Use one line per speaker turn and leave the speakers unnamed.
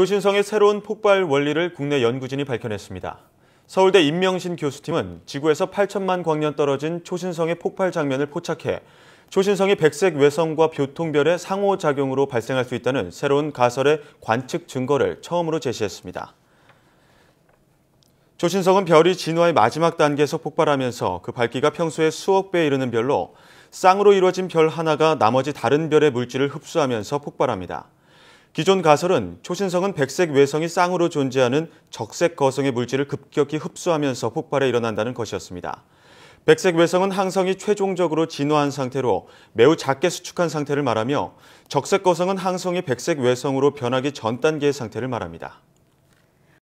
조신성의 새로운 폭발 원리를 국내 연구진이 밝혀냈습니다. 서울대 임명신 교수팀은 지구에서 8천만 광년 떨어진 초신성의 폭발 장면을 포착해 초신성이 백색 외성과 교통별의 상호작용으로 발생할 수 있다는 새로운 가설의 관측 증거를 처음으로 제시했습니다. 초신성은 별이 진화의 마지막 단계에서 폭발하면서 그 밝기가 평소의 수억 배에 이르는 별로 쌍으로 이루어진 별 하나가 나머지 다른 별의 물질을 흡수하면서 폭발합니다. 기존 가설은 초신성은 백색 외성이 쌍으로 존재하는 적색 거성의 물질을 급격히 흡수하면서 폭발해 일어난다는 것이었습니다. 백색 외성은 항성이 최종적으로 진화한 상태로 매우 작게 수축한 상태를 말하며 적색 거성은 항성이 백색 외성으로 변하기 전 단계의 상태를 말합니다.